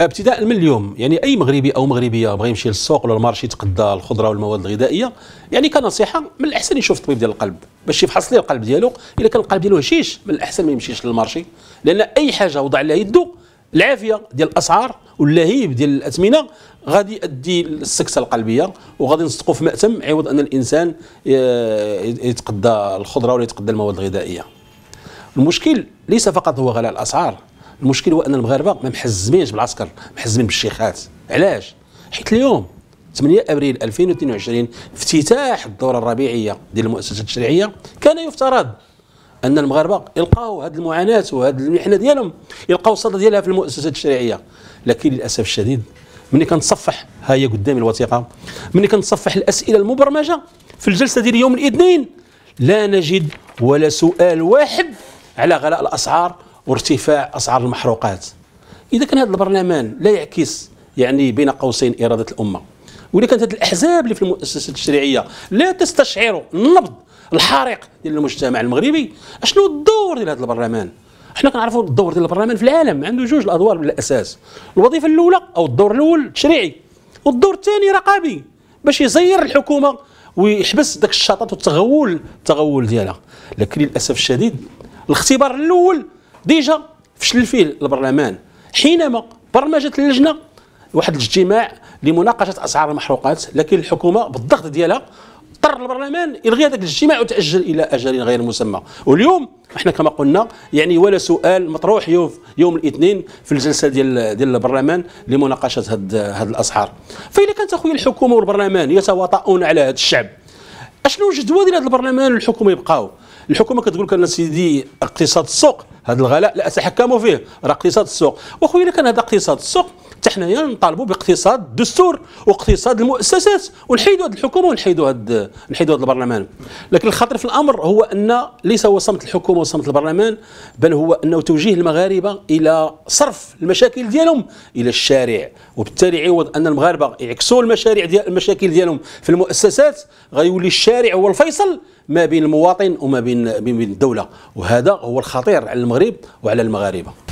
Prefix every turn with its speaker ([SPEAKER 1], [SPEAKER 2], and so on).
[SPEAKER 1] ابتداء من اليوم يعني اي مغربي او مغربيه بغى يمشي للسوق ولا المارشي يتقدى الخضره والمواد الغذائيه يعني كنصيحه من الاحسن يشوف الطبيب ديال القلب باش يفحص ليه القلب ديالو الا كان القلب ديالو هشيش من الاحسن ما يمشيش للمارشي لان اي حاجه وضع لها يدو العافيه ديال الاسعار واللهيب ديال الاثمنه غادي يؤدي السكسه القلبيه وغادي نصدقوا في مأتم عوض ان الانسان آه، يتقدى الخضره ولا يتقدى المواد الغذائيه المشكل ليس فقط هو غلاء الاسعار المشكل هو ان المغاربه ما محزمينش بالعسكر محزمين بالشيخات علاش حيت اليوم 8 ابريل 2022 افتتاح الدوره الربيعيه ديال المؤسسه التشريعيه كان يفترض ان المغاربه يلقاو هذه المعاناه وهذه المحنه ديالهم يلقاو الصدى ديالها في المؤسسه التشريعيه لكن للاسف الشديد ملي كنتصفح ها هي قدامي الوثيقه ملي كنتصفح الاسئله المبرمجه في الجلسه ديال يوم الاثنين لا نجد ولا سؤال واحد على غلاء الاسعار وارتفاع اسعار المحروقات اذا كان هذا البرلمان لا يعكس يعني بين قوسين اراده الامه وإذا كانت هذه الأحزاب اللي في المؤسسة التشريعية لا تستشعر النبض الحارق ديال المجتمع المغربي شنو الدور ديال هذا البرلمان حنا كنعرفوا الدور ديال البرلمان في العالم عنده جوج الادوار بالاساس الوظيفه الاولى او الدور الاول تشريعي والدور الثاني رقابي باش يزير الحكومه ويحبس داك الشطط والتغول التغول ديالها لكن للاسف الشديد الاختبار الاول ديجا فشل فيه البرلمان حينما برمجت اللجنه واحد الاجتماع لمناقشه اسعار المحروقات لكن الحكومه بالضغط ديالها اضطر البرلمان يلغي هذاك الاجتماع وتاجل الى اجل غير مسمى واليوم احنا كما قلنا يعني ولا سؤال مطروح يوم يوم الاثنين في الجلسه ديال ديال البرلمان لمناقشه هاد هاد الاسعار فاذا كانت اخويا الحكومه والبرلمان يتواطؤون على هذا الشعب اشنو الجدوى ديال هذا البرلمان والحكومه يبقاو الحكومه كتقول لك انا سيدي اقتصاد السوق هذا الغلاء لا اتحكم فيه راه اقتصاد السوق واخويا الا كان هذا اقتصاد السوق حتى حنايا نطالبوا باقتصاد الدستور واقتصاد المؤسسات ونحيدوا هذه الحكومه ونحيدوا هذا نحيدوا هذا البرلمان لكن الخطر في الامر هو ان ليس هو صمت الحكومه وصمت البرلمان بل هو انه توجيه المغاربه الى صرف المشاكل ديالهم الى الشارع وبالتالي عوض ان المغاربه يعكسوا المشاريع ديال المشاكل ديالهم في المؤسسات غيولي الشارع الشارع هو الفيصل ما بين المواطن وما بين الدولة وهذا هو الخطير على المغرب وعلى المغاربة